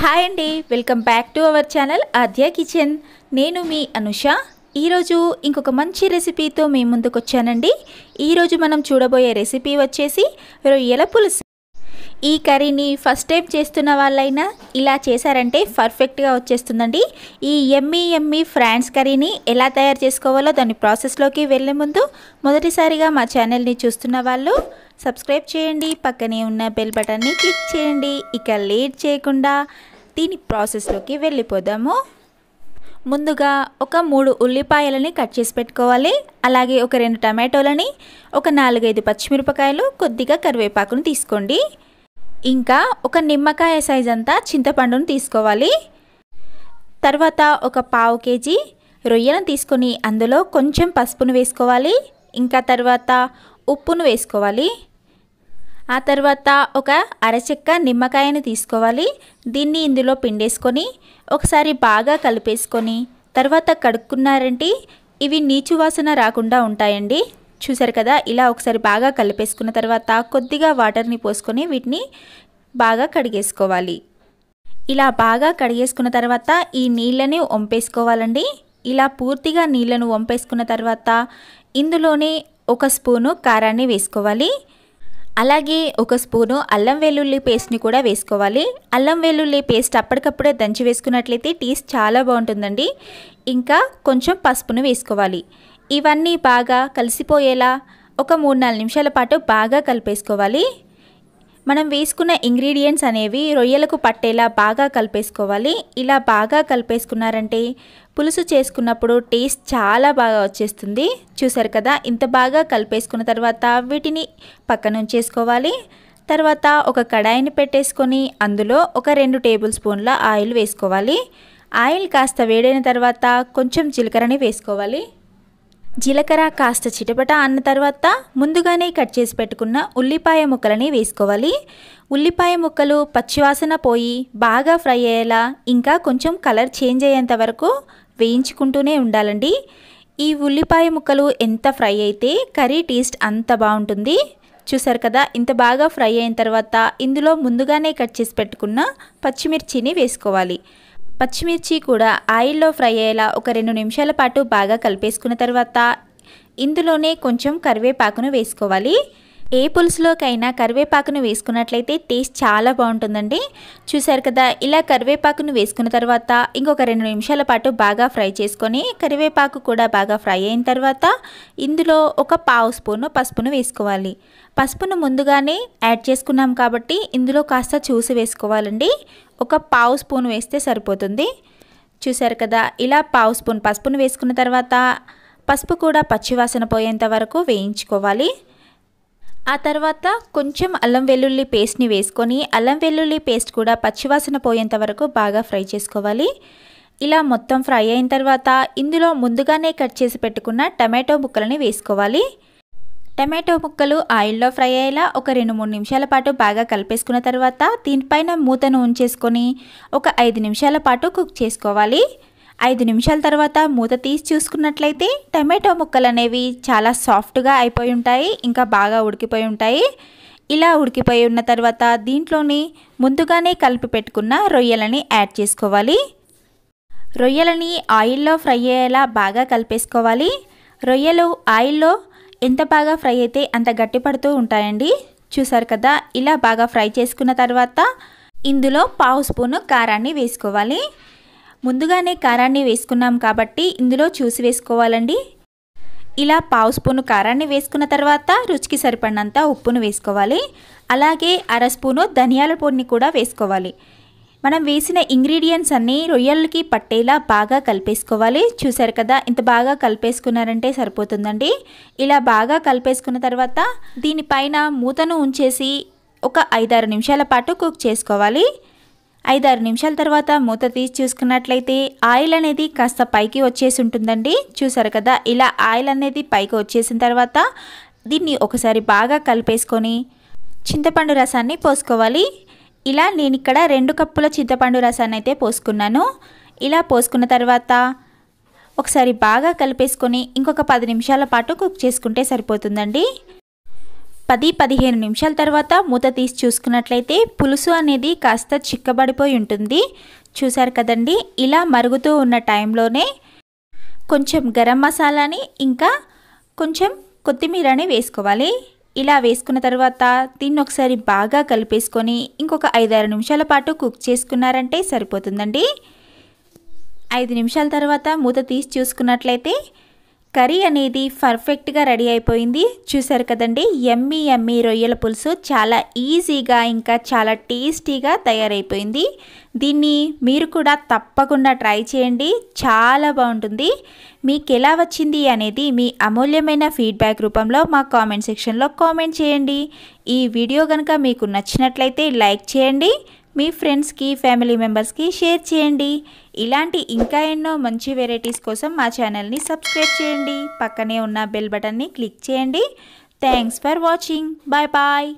hi అండి welcome back to our channel Aadya kitchen నేను మీ అనుష ఈరోజు ఇంకొక మంచి రెసిపీతో మీ ముందుకు వచ్చానండి ఈరోజు మనం చూడబోయే రెసిపీ వచ్చేసి రొయ్యల పులుసు ఈ కర్రీని ఫస్ట్ టైం చేస్తున్న వాళ్ళైనా ఇలా చేశారంటే పర్ఫెక్ట్గా వచ్చేస్తుందండి ఈ ఎమ్మీ ఎమ్మీ ఫ్రాన్స్ కర్రీని ఎలా తయారు చేసుకోవాలో దాని ప్రాసెస్లోకి వెళ్ళే ముందు మొదటిసారిగా మా ఛానల్ని చూస్తున్న వాళ్ళు సబ్స్క్రైబ్ చేయండి పక్కనే ఉన్న బెల్ బటన్ని క్లిక్ చేయండి ఇక లేట్ చేయకుండా దీని ప్రాసెస్లోకి వెళ్ళిపోదాము ముందుగా ఒక మూడు ఉల్లిపాయలని కట్ చేసి పెట్టుకోవాలి అలాగే ఒక రెండు టమాటోలని ఒక నాలుగైదు పచ్చిమిరపకాయలు కొద్దిగా కరివేపాకును తీసుకోండి ఇంకా ఒక నిమ్మకాయ సైజ్ అంతా చింతపండును తీసుకోవాలి తర్వాత ఒక పావు కేజీ రొయ్యలను తీసుకొని అందులో కొంచెం పసుపును వేసుకోవాలి ఇంకా తర్వాత ఉప్పును వేసుకోవాలి ఆ తర్వాత ఒక అరచెక్క నిమ్మకాయని తీసుకోవాలి దీన్ని ఇందులో పిండేసుకొని ఒకసారి బాగా కలిపేసుకొని తర్వాత కడుక్కున్నారంటే ఇవి నీచు వాసన రాకుండా ఉంటాయండి చూసారు కదా ఇలా ఒకసారి బాగా కలిపేసుకున్న తర్వాత కొద్దిగా వాటర్ని పోసుకొని వీటిని బాగా కడిగేసుకోవాలి ఇలా బాగా కడిగేసుకున్న తర్వాత ఈ నీళ్ళని వంపేసుకోవాలండి ఇలా పూర్తిగా నీళ్ళను వంపేసుకున్న తర్వాత ఇందులోనే ఒక స్పూను కారాన్ని వేసుకోవాలి అలాగే ఒక స్పూను అల్లం వెల్లుల్లి పేస్ట్ని కూడా వేసుకోవాలి అల్లం వెల్లుల్లి పేస్ట్ అప్పటికప్పుడే దంచి వేసుకున్నట్లయితే టేస్ట్ చాలా బాగుంటుందండి ఇంకా కొంచెం పసుపును వేసుకోవాలి ఇవన్నీ బాగా కలిసిపోయేలా ఒక మూడు నాలుగు నిమిషాల పాటు బాగా కలిపేసుకోవాలి మనం వేసుకున్న ఇంగ్రీడియంట్స్ అనేవి రొయ్యలకు పట్టేలా బాగా కలిపేసుకోవాలి ఇలా బాగా కలిపేసుకున్నారంటే పులుసు చేసుకున్నప్పుడు టేస్ట్ చాలా బాగా వచ్చేస్తుంది చూసారు కదా ఇంత బాగా కలిపేసుకున్న తర్వాత వీటిని పక్కన ఉంచేసుకోవాలి తర్వాత ఒక కడాయిని పెట్టేసుకొని అందులో ఒక రెండు టేబుల్ స్పూన్ల ఆయిల్ వేసుకోవాలి ఆయిల్ కాస్త వేడైన తర్వాత కొంచెం జీలకర్రని వేసుకోవాలి జీలకర్ర కాస్త చిటపట అన్న తర్వాత ముందుగానే కట్ చేసి పెట్టుకున్న ఉల్లిపాయ ముక్కలని వేసుకోవాలి ఉల్లిపాయ ముక్కలు పచ్చివాసన పోయి బాగా ఫ్రై అయ్యేలా ఇంకా కొంచెం కలర్ చేంజ్ అయ్యేంత వరకు వేయించుకుంటూనే ఉండాలండి ఈ ఉల్లిపాయ ముక్కలు ఎంత ఫ్రై అయితే కర్రీ టేస్ట్ అంత బాగుంటుంది చూసారు కదా ఇంత బాగా ఫ్రై అయిన తర్వాత ఇందులో ముందుగానే కట్ చేసి పెట్టుకున్న పచ్చిమిర్చిని వేసుకోవాలి పచ్చిమిర్చి కూడా ఆయిల్లో ఫ్రై అయ్యేలా ఒక రెండు నిమిషాల పాటు బాగా కలిపేసుకున్న తర్వాత ఇందులోనే కొంచెం కరివేపాకును వేసుకోవాలి ఏ పులుసులోకైనా కరివేపాకును వేసుకున్నట్లయితే టేస్ట్ చాలా బాగుంటుందండి చూసారు కదా ఇలా కరివేపాకును వేసుకున్న తర్వాత ఇంకొక రెండు నిమిషాల పాటు బాగా ఫ్రై చేసుకొని కరివేపాకు కూడా బాగా ఫ్రై అయిన తర్వాత ఇందులో ఒక పావు స్పూను పసుపును వేసుకోవాలి పసుపును ముందుగానే యాడ్ చేసుకున్నాం కాబట్టి ఇందులో కాస్త చూసి వేసుకోవాలండి ఒక పావు స్పూన్ వేస్తే సరిపోతుంది చూసారు కదా ఇలా పావు స్పూన్ పసుపును వేసుకున్న తర్వాత పసుపు కూడా పచ్చివాసన పోయేంత వరకు వేయించుకోవాలి ఆ తర్వాత కొంచెం అల్లం వెల్లుల్లి పేస్ట్ని వేసుకొని అల్లం వెల్లుల్లి పేస్ట్ కూడా పచ్చివాసన పోయేంత వరకు బాగా ఫ్రై చేసుకోవాలి ఇలా మొత్తం ఫ్రై అయిన తర్వాత ఇందులో ముందుగానే కట్ చేసి పెట్టుకున్న టమాటో ముక్కలని వేసుకోవాలి టమాటో ముక్కలు ఆయిల్లో ఫ్రై అయ్యేలా ఒక రెండు మూడు నిమిషాల పాటు బాగా కలిపేసుకున్న తర్వాత దీనిపైన మూతను ఉంచేసుకొని ఒక ఐదు నిమిషాల పాటు కుక్ చేసుకోవాలి ఐదు నిమిషాల తర్వాత మూత తీసి చూసుకున్నట్లయితే టమాటో ముక్కలు అనేవి చాలా సాఫ్ట్గా అయిపోయి ఉంటాయి ఇంకా బాగా ఉడికిపోయి ఉంటాయి ఇలా ఉడికిపోయి ఉన్న తర్వాత దీంట్లోని ముందుగానే కలిపి పెట్టుకున్న రొయ్యలని యాడ్ చేసుకోవాలి రొయ్యలని ఆయిల్లో ఫ్రై అయ్యేలా బాగా కలిపేసుకోవాలి రొయ్యలు ఆయిల్లో ఎంత బాగా ఫ్రై అయితే అంత గట్టిపడుతూ ఉంటాయండి చూసారు కదా ఇలా బాగా ఫ్రై చేసుకున్న తర్వాత ఇందులో పావు స్పూను కారాన్ని వేసుకోవాలి ముందుగానే కారాన్ని వేసుకున్నాం కాబట్టి ఇందులో చూసి వేసుకోవాలండి ఇలా పావు స్పూను కారాన్ని వేసుకున్న తర్వాత రుచికి సరిపడినంత ఉప్పును వేసుకోవాలి అలాగే అర స్పూను ధనియాల పొడిని కూడా వేసుకోవాలి మనం వేసిన ఇంగ్రీడియంట్స్ అన్నీ రొయ్యలకి పట్టేలా బాగా కలిపేసుకోవాలి చూసారు కదా ఇంత బాగా కలిపేసుకున్నారంటే సరిపోతుందండి ఇలా బాగా కలిపేసుకున్న తర్వాత దీనిపైన మూతను ఉంచేసి ఒక ఐదారు నిమిషాల పాటు కుక్ చేసుకోవాలి ఐదారు నిమిషాల తర్వాత మూత తీసి చూసుకున్నట్లయితే ఆయిల్ అనేది కాస్త పైకి వచ్చేసి ఉంటుందండి చూసారు కదా ఇలా ఆయిల్ అనేది పైకి వచ్చేసిన తర్వాత దీన్ని ఒకసారి బాగా కలిపేసుకొని చింతపండు రసాన్ని పోసుకోవాలి ఇలా నేను ఇక్కడ రెండు కప్పుల చింతపండు రసాన్ని అయితే పోసుకున్నాను ఇలా పోసుకున్న తర్వాత ఒకసారి బాగా కలిపేసుకొని ఇంకొక పది నిమిషాల పాటు కుక్ చేసుకుంటే సరిపోతుందండి పది పదిహేను నిమిషాల తర్వాత మూత తీసి చూసుకున్నట్లయితే పులుసు అనేది కాస్త చిక్కబడిపోయి ఉంటుంది చూసారు కదండి ఇలా మరుగుతూ ఉన్న టైంలోనే కొంచెం గరం మసాలాని ఇంకా కొంచెం కొత్తిమీరని వేసుకోవాలి ఇలా వేసుకున్న తర్వాత దీన్ని ఒకసారి బాగా కలిపేసుకొని ఇంకొక ఐదారు నిమిషాల పాటు కుక్ చేసుకున్నారంటే సరిపోతుందండి ఐదు నిమిషాల తర్వాత మూత తీసి చూసుకున్నట్లయితే కర్రీ అనేది పర్ఫెక్ట్గా రెడీ అయిపోయింది చూసారు కదండి ఎమ్మీ ఎమ్మి రొయ్యల పులుసు చాలా ఈజీగా ఇంకా చాలా టేస్టీగా తయారైపోయింది దీన్ని మీరు కూడా తప్పకుండా ట్రై చేయండి చాలా బాగుంటుంది మీకు ఎలా వచ్చింది అనేది మీ అమూల్యమైన ఫీడ్బ్యాక్ రూపంలో మా కామెంట్ సెక్షన్లో కామెంట్ చేయండి ఈ వీడియో కనుక మీకు నచ్చినట్లయితే లైక్ చేయండి మీ ఫ్రెండ్స్కి ఫ్యామిలీ మెంబర్స్కి షేర్ చేయండి ఇలాంటి ఇంకా ఎన్నో మంచి వెరైటీస్ కోసం మా ఛానల్ని సబ్స్క్రైబ్ చేయండి పక్కనే ఉన్న బెల్ బటన్ని క్లిక్ చేయండి thanks for watching bye bye